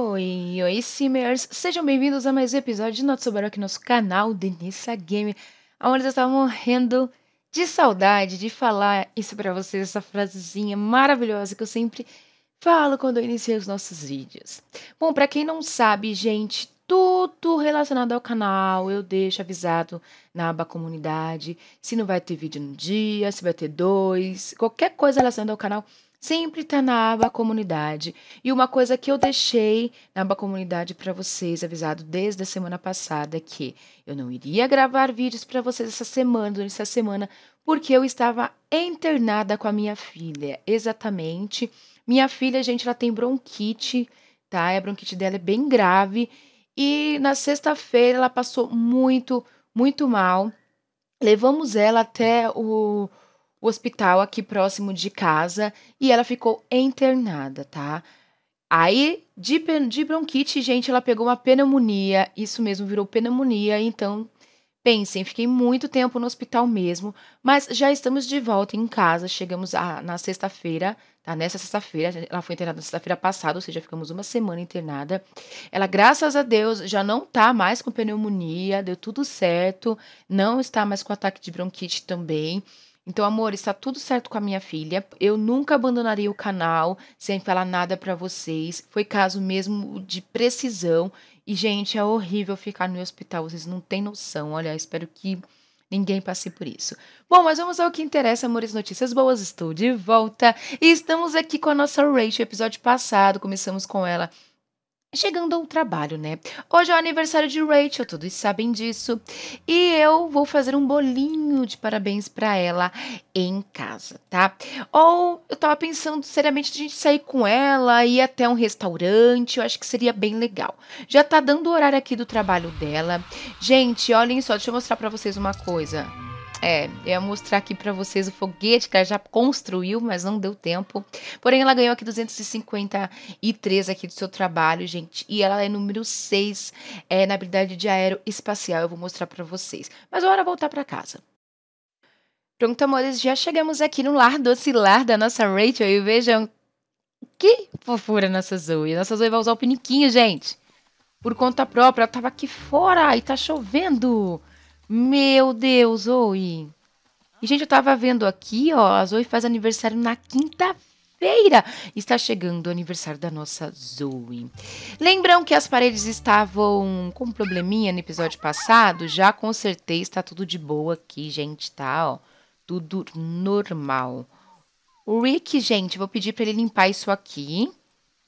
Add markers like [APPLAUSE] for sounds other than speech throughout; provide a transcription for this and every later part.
Oi, oi, Simmers! Sejam bem-vindos a mais um episódio de Notsobaru aqui no nosso canal, Denissa Game, Aonde eu estava morrendo de saudade de falar isso para vocês, essa frasezinha maravilhosa que eu sempre falo quando eu inicio os nossos vídeos. Bom, para quem não sabe, gente, tudo relacionado ao canal eu deixo avisado na aba comunidade, se não vai ter vídeo no dia, se vai ter dois, qualquer coisa relacionada ao canal Sempre está na aba comunidade. E uma coisa que eu deixei na aba comunidade para vocês, avisado desde a semana passada, é que eu não iria gravar vídeos para vocês essa semana, durante essa semana, porque eu estava internada com a minha filha. Exatamente. Minha filha, gente, ela tem bronquite, tá? E a bronquite dela é bem grave. E na sexta-feira ela passou muito, muito mal. Levamos ela até o o hospital aqui próximo de casa e ela ficou internada, tá? Aí, de, de bronquite, gente, ela pegou uma pneumonia, isso mesmo, virou pneumonia, então Pensem, fiquei muito tempo no hospital mesmo, mas já estamos de volta em casa. Chegamos a, na sexta-feira, tá? Nessa sexta-feira, ela foi internada na sexta-feira passada, ou seja, ficamos uma semana internada. Ela, graças a Deus, já não tá mais com pneumonia, deu tudo certo, não está mais com ataque de bronquite também. Então, amor, está tudo certo com a minha filha. Eu nunca abandonaria o canal sem falar nada para vocês. Foi caso mesmo de precisão. E, gente, é horrível ficar no hospital. Vocês não têm noção. Olha, espero que Ninguém passe por isso. Bom, mas vamos ao que interessa, amores. Notícias boas, estou de volta. E estamos aqui com a nossa Rachel, episódio passado. Começamos com ela Chegando ao trabalho, né? Hoje é o aniversário de Rachel, todos sabem disso, e eu vou fazer um bolinho de parabéns para ela em casa, tá? Ou eu tava pensando seriamente de a gente sair com ela, ir até um restaurante, eu acho que seria bem legal. Já tá dando o horário aqui do trabalho dela. Gente, olhem só, deixa eu mostrar para vocês uma coisa. É, eu ia mostrar aqui para vocês o foguete que ela já construiu, mas não deu tempo. Porém, ela ganhou aqui 253 aqui do seu trabalho, gente. E ela é número 6 é, na habilidade de aeroespacial. Eu vou mostrar para vocês. Mas hora voltar para casa. Pronto, amores, já chegamos aqui no lar doce lar da nossa Rachel. E vejam que fofura nossa Zoe. Nossa Zoe vai usar o piniquinho, gente. Por conta própria, ela tava aqui fora e tá chovendo. Meu Deus, Oi! E, gente, eu tava vendo aqui, ó, a Zoe faz aniversário na quinta-feira. Está chegando o aniversário da nossa Zoe. Lembram que as paredes estavam com um probleminha no episódio passado? Já consertei, está tudo de boa aqui, gente, tá, ó. Tudo normal. O Rick, gente, vou pedir para ele limpar isso aqui.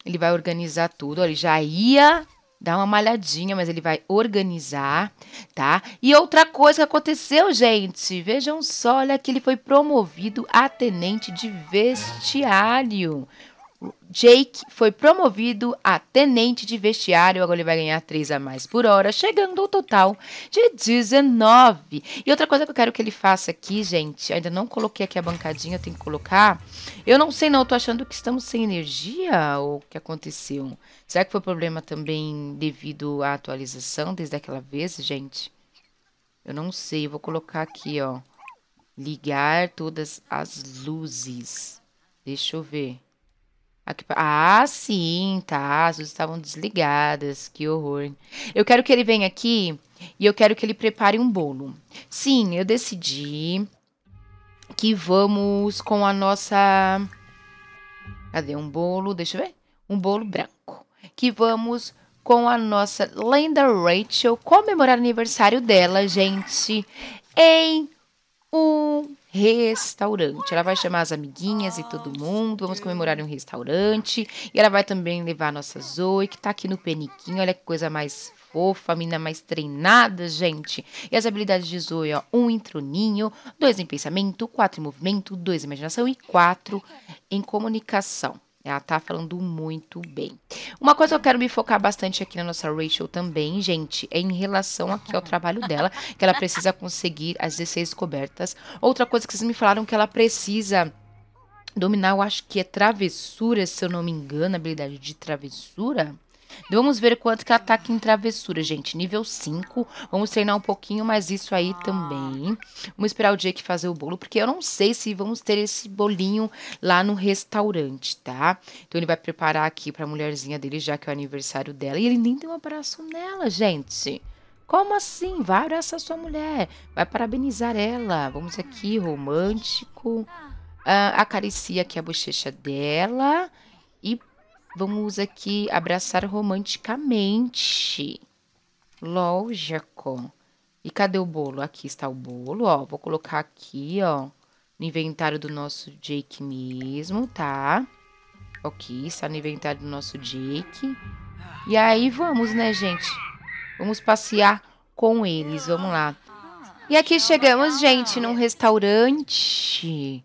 Ele vai organizar tudo. Olha, ele já ia Dá uma malhadinha, mas ele vai organizar, tá? E outra coisa que aconteceu, gente, vejam só, olha que ele foi promovido a tenente de vestiário. Jake foi promovido a tenente de vestiário, agora ele vai ganhar 3 a mais por hora, chegando ao total de 19. E outra coisa que eu quero que ele faça aqui, gente, ainda não coloquei aqui a bancadinha, eu tenho que colocar. Eu não sei não, eu tô achando que estamos sem energia ou o que aconteceu. Será que foi problema também devido à atualização desde aquela vez, gente? Eu não sei, eu vou colocar aqui, ó. Ligar todas as luzes. Deixa eu ver. Ah, sim, tá. As luzes estavam desligadas. Que horror. Eu quero que ele venha aqui e eu quero que ele prepare um bolo. Sim, eu decidi que vamos com a nossa. Cadê um bolo? Deixa eu ver. Um bolo branco. Que vamos com a nossa lenda Rachel comemorar o aniversário dela, gente, em um restaurante. Ela vai chamar as amiguinhas e todo mundo, vamos comemorar em um restaurante. E ela vai também levar a nossa Zoe, que tá aqui no peniquinho, olha que coisa mais fofa, a menina mais treinada, gente. E as habilidades de Zoe, ó, um em troninho, dois em pensamento, quatro em movimento, dois em imaginação e quatro em comunicação. Ela tá falando muito bem. Uma coisa que eu quero me focar bastante aqui na nossa Rachel também, gente, é em relação aqui ao trabalho dela, que ela precisa conseguir as 16 cobertas. Outra coisa que vocês me falaram que ela precisa dominar, eu acho que é travessura, se eu não me engano, habilidade de travessura. Vamos ver quanto que ataque em travessura, gente. Nível 5. Vamos treinar um pouquinho mais isso aí também. Vamos esperar o que fazer o bolo, porque eu não sei se vamos ter esse bolinho lá no restaurante, tá? Então ele vai preparar aqui pra mulherzinha dele, já que é o aniversário dela. E ele nem deu um abraço nela, gente. Como assim? Vai abraçar sua mulher. Vai parabenizar ela. Vamos aqui, romântico. Ah, acaricia aqui a bochecha dela. E Vamos aqui abraçar romanticamente. Lógico. E cadê o bolo? Aqui está o bolo, ó. Vou colocar aqui, ó, no inventário do nosso Jake mesmo, tá? Ok, está no inventário do nosso Jake. E aí vamos, né, gente? Vamos passear com eles, vamos lá. E aqui chegamos, gente, num restaurante.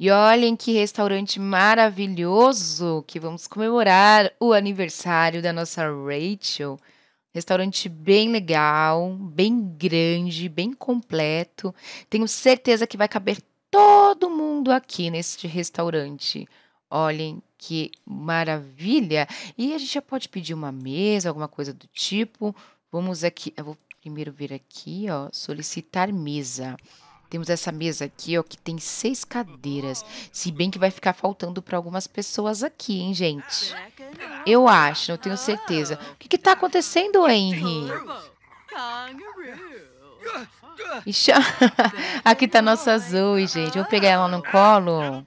E olhem que restaurante maravilhoso que vamos comemorar o aniversário da nossa Rachel. Restaurante bem legal, bem grande, bem completo. Tenho certeza que vai caber todo mundo aqui neste restaurante. Olhem que maravilha! E a gente já pode pedir uma mesa, alguma coisa do tipo. Vamos aqui, eu vou primeiro vir aqui, ó, solicitar mesa. Temos essa mesa aqui, ó, que tem seis cadeiras. Se bem que vai ficar faltando para algumas pessoas aqui, hein, gente? Eu acho, não tenho certeza. O que, está acontecendo, Henry? [LAUGHS] aqui está nossa Zoe, gente. Vou pegar ela no colo.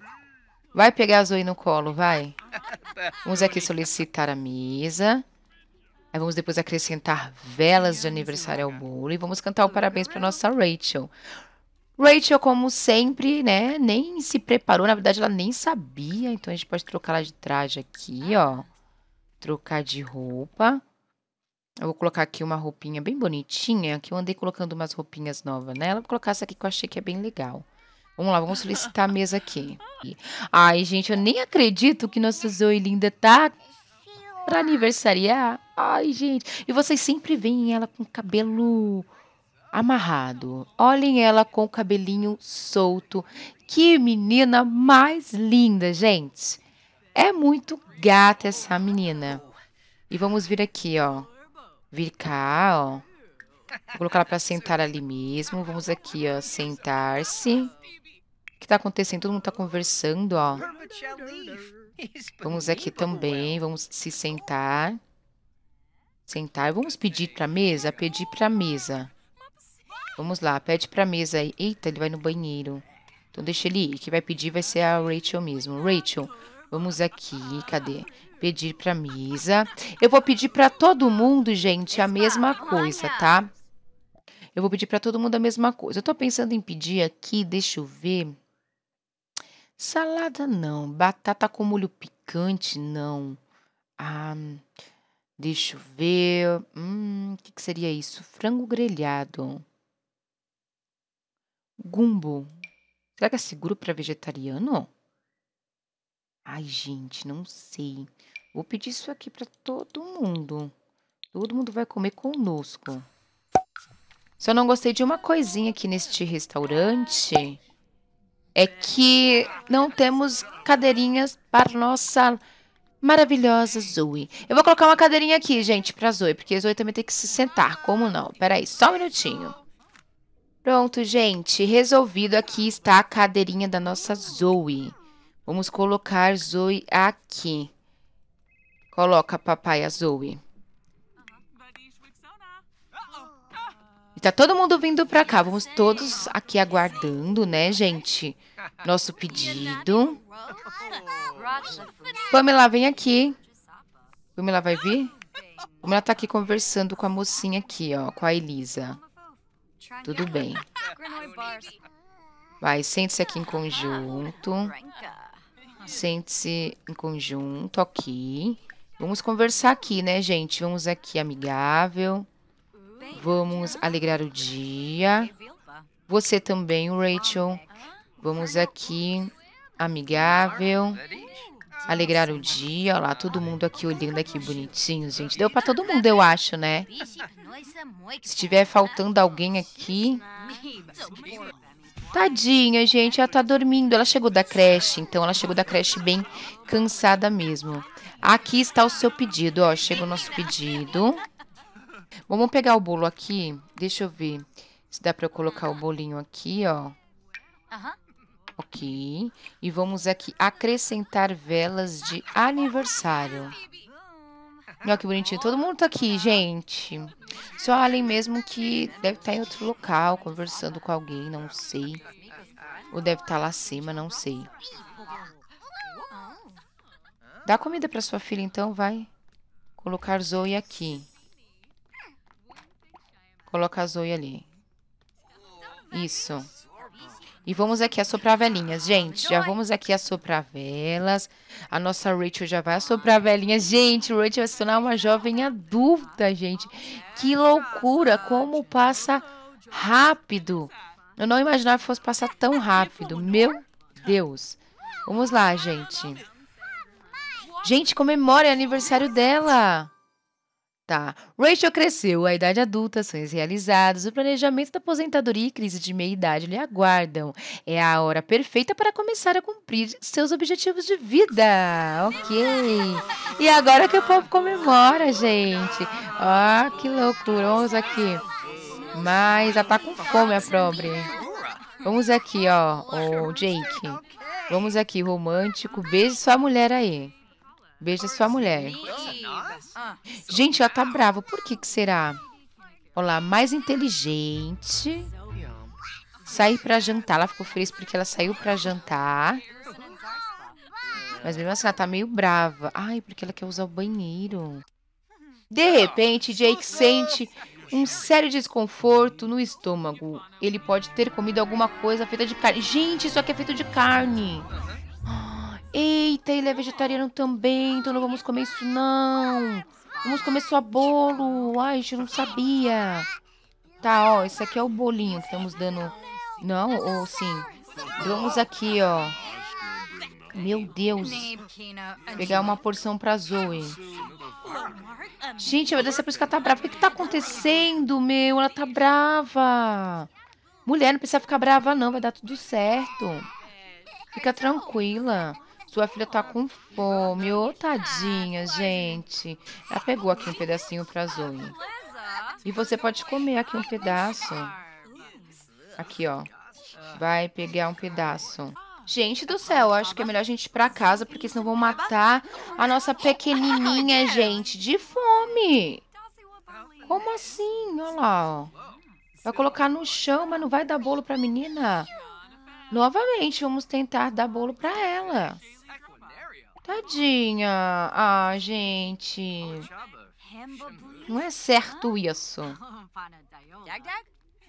Vai pegar a Zoe no colo, vai. Vamos aqui solicitar a mesa. Aí vamos depois acrescentar velas de aniversário ao bolo e vamos cantar o parabéns para nossa Rachel. Rachel, como sempre, né, nem se preparou. Na verdade, ela nem sabia. Então, a gente pode trocar ela de traje aqui, ó. Trocar de roupa. Eu vou colocar aqui uma roupinha bem bonitinha, que eu andei colocando umas roupinhas novas nela. Né? Vou colocar essa aqui que eu achei que é bem legal. Vamos lá, vamos solicitar a mesa aqui. Ai, gente, eu nem acredito que nossa Zoe linda tá pra aniversariar. Ai, gente. E vocês sempre veem ela com cabelo amarrado. Olhem ela com o cabelinho solto. Que menina mais linda, gente! É muito gata essa menina. E vamos vir aqui, ó. Vir cá, ó. Vou colocar ela pra sentar ali mesmo. Vamos aqui, ó. Sentar-se. O que tá acontecendo? Todo mundo tá conversando, ó. Vamos aqui também. Vamos se sentar. Sentar. Vamos pedir pra mesa? Pedir pra mesa. Vamos lá, pede pra mesa aí. Eita, ele vai no banheiro. Então deixa ele ir. Quem vai pedir vai ser a Rachel mesmo. Rachel, vamos aqui. Cadê? Pedir pra mesa. Eu vou pedir pra todo mundo, gente, a mesma coisa, tá? Eu vou pedir pra todo mundo a mesma coisa. Eu tô pensando em pedir aqui, deixa eu ver. Salada não. Batata com molho picante, não. Ah, deixa eu ver. Hum, o que, que seria isso? Frango grelhado. Gumbo. Será que é seguro para vegetariano? Ai, gente, não sei. Vou pedir isso aqui para todo mundo. Todo mundo vai comer conosco. Só não gostei de uma coisinha aqui neste restaurante. É que não temos cadeirinhas para nossa maravilhosa Zoe. Eu vou colocar uma cadeirinha aqui, gente, para Zoe, porque a Zoe também tem que se sentar. Como não? Peraí, só um minutinho. Pronto, gente, resolvido. Aqui está a cadeirinha da nossa Zoe. Vamos colocar Zoe aqui. Coloca, papai, a Zoe. E tá todo mundo vindo pra cá. Vamos todos aqui aguardando, né, gente? Nosso pedido. Pamela, vem aqui. Pamela vai vir? Pamela tá aqui conversando com a mocinha aqui, ó. Com a Elisa. Tudo bem. [LAUGHS] Vai, sente-se aqui em conjunto. Sente-se em conjunto aqui. Vamos conversar aqui, né, gente? Vamos aqui amigável. Vamos alegrar o dia. Você também, Rachel. Vamos aqui amigável. Alegrar o dia. Olha lá, todo mundo aqui olhando aqui bonitinho, gente. Deu para todo mundo, eu acho, né? Se tiver faltando alguém aqui. Tadinha, gente, ela tá dormindo. Ela chegou da creche, então ela chegou da creche bem cansada mesmo. Aqui está o seu pedido, ó. Chega o nosso pedido. Vamos pegar o bolo aqui. Deixa eu ver se dá para eu colocar o bolinho aqui, ó. Ok. E vamos aqui acrescentar velas de aniversário. Olha que bonitinho. Todo mundo tá aqui, gente. Só Allen mesmo que deve estar tá em outro local, conversando com alguém, não sei. Ou deve estar tá lá acima, não sei. Dá comida pra sua filha, então, vai. Colocar Zoe aqui. Coloca a Zoe ali. Isso. E vamos aqui assoprar velhinhas. Gente, já vamos aqui assoprar velas. A nossa Rachel já vai assoprar velhinhas. Gente, Rachel vai se tornar uma jovem adulta, gente. Que loucura, como passa rápido. Eu não imaginava que fosse passar tão rápido. Meu Deus. Vamos lá, gente. Gente, comemore aniversário dela. Tá. Rachel cresceu, a idade adulta, sonhos realizados, o planejamento da aposentadoria e crise de meia-idade lhe aguardam. É a hora perfeita para começar a cumprir seus objetivos de vida. Ok. E agora que o povo comemora, gente. Ah, oh, que loucura. Vamos aqui. Mas ela tá com fome, a pobre. Vamos aqui, ó, o Jake. Vamos aqui, romântico. Beije sua mulher aí. Beija sua mulher. Gente, ela tá brava. Por que que será? Olá, mais inteligente. Sair para jantar. Ela ficou feliz porque ela saiu para jantar. Mas mesmo assim, ela tá meio brava. Ai, porque ela quer usar o banheiro. De repente, Jake sente um sério desconforto no estômago. Ele pode ter comido alguma coisa feita de carne. Gente, isso aqui é feito de carne. Eita, ele é vegetariano também, então não vamos comer isso não. Vamos comer só bolo. Ai, gente, eu não sabia. Tá, ó, esse aqui é o bolinho que estamos dando. Não? Ou sim? Vamos aqui, ó. Meu Deus. Pegar uma porção pra Zoe. Gente, vai dar por isso que ela tá brava. O que, que tá acontecendo, meu? Ela tá brava. Mulher, não precisa ficar brava, não. Vai dar tudo certo. Fica tranquila. Sua filha tá com fome. Ô, oh, tadinha, gente. Ela pegou aqui um pedacinho pra Zoe. E você pode comer aqui um pedaço. Aqui, ó. Vai pegar um pedaço. Gente do céu, acho que é melhor a gente ir pra casa, porque senão vão matar a nossa pequenininha, gente, de fome. Como assim? Olha lá, ó. Vai colocar no chão, mas não vai dar bolo pra menina? Novamente, vamos tentar dar bolo pra ela. Tadinha. Ah, gente. Não é certo isso.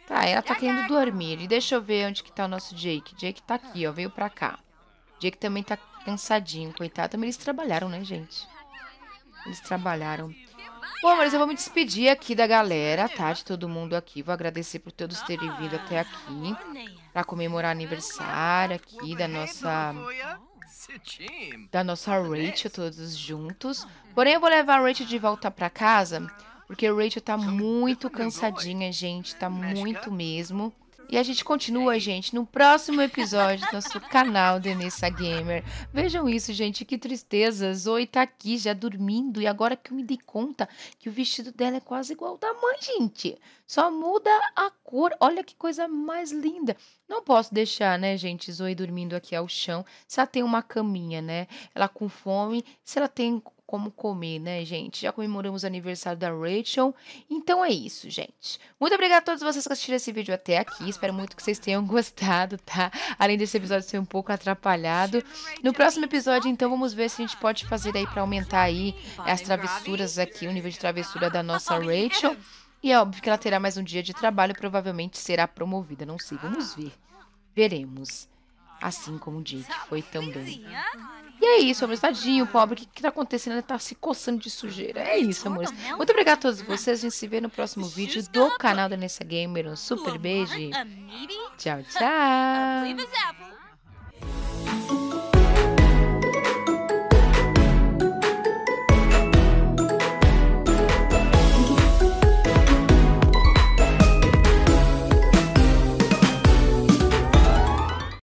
Tá, ela tá querendo dormir. E deixa eu ver onde que tá o nosso Jake. Jake tá aqui, ó. Veio pra cá. Jake também tá cansadinho, coitado. Também eles trabalharam, né, gente? Eles trabalharam. Bom, mas eu vou me despedir aqui da galera, tá? De todo mundo aqui. Vou agradecer por todos terem vindo até aqui. Pra comemorar aniversário aqui da nossa da nossa Rachel todos juntos. Porém, eu vou levar a Rachel de volta para casa, porque a Rachel tá muito cansadinha, gente, tá muito mesmo. E a gente continua, gente, no próximo episódio do nosso canal Denessa Gamer. Vejam isso, gente, que tristeza. Zoe tá aqui já dormindo e agora que eu me dei conta que o vestido dela é quase igual ao da mãe, gente. Só muda a cor. Olha que coisa mais linda. Não posso deixar, né, gente, Zoe dormindo aqui ao chão. Se ela tem uma caminha, né? Ela com fome, se ela tem como comer, né, gente? Já comemoramos o aniversário da Rachel. Então é isso, gente. Muito obrigada a todos vocês que assistiram esse vídeo até aqui. Espero muito que vocês tenham [LAUGHS] gostado, tá? Além desse episódio ser um pouco atrapalhado. No próximo episódio, então, vamos ver se a gente pode fazer aí para aumentar aí as travessuras aqui, o nível de travessura da nossa Rachel. E é óbvio que ela terá mais um dia de trabalho provavelmente será promovida. Não sei, vamos ver. Veremos. Assim como o Jake foi também é isso, é amores. Tadinho, pobre. O que, que tá acontecendo? Ele tá se coçando de sujeira. É isso, amor. Muito obrigada a todos vocês. A gente se vê no próximo vídeo do canal da Nessa Gamer. Um super beijo. Tchau, [LAUGHS] tchau.